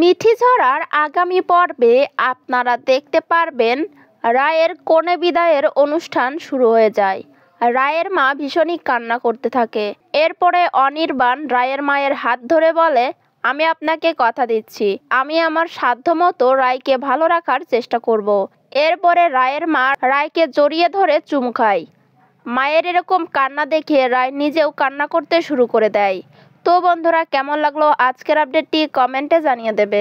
মিঠিঝরার আগামী পর্বে আপনারা দেখতে পারবেন রায়ের কনে বিদায়ের অনুষ্ঠান শুরু হয়ে যায় রায়ের মা ভীষণই কান্না করতে থাকে এরপরে অনির্বাণ রায়ের মায়ের হাত ধরে বলে আমি আপনাকে কথা দিচ্ছি আমি আমার সাধ্যমতো রায়কে ভালো রাখার চেষ্টা করব। এরপরে রায়ের মা রায়কে জড়িয়ে ধরে চুম খায় মায়ের এরকম কান্না দেখে রায় নিজেও কান্না করতে শুরু করে দেয় তো বন্ধুরা কেমন লাগলো আজকের আপডেটটি কমেন্টে জানিয়ে দেবে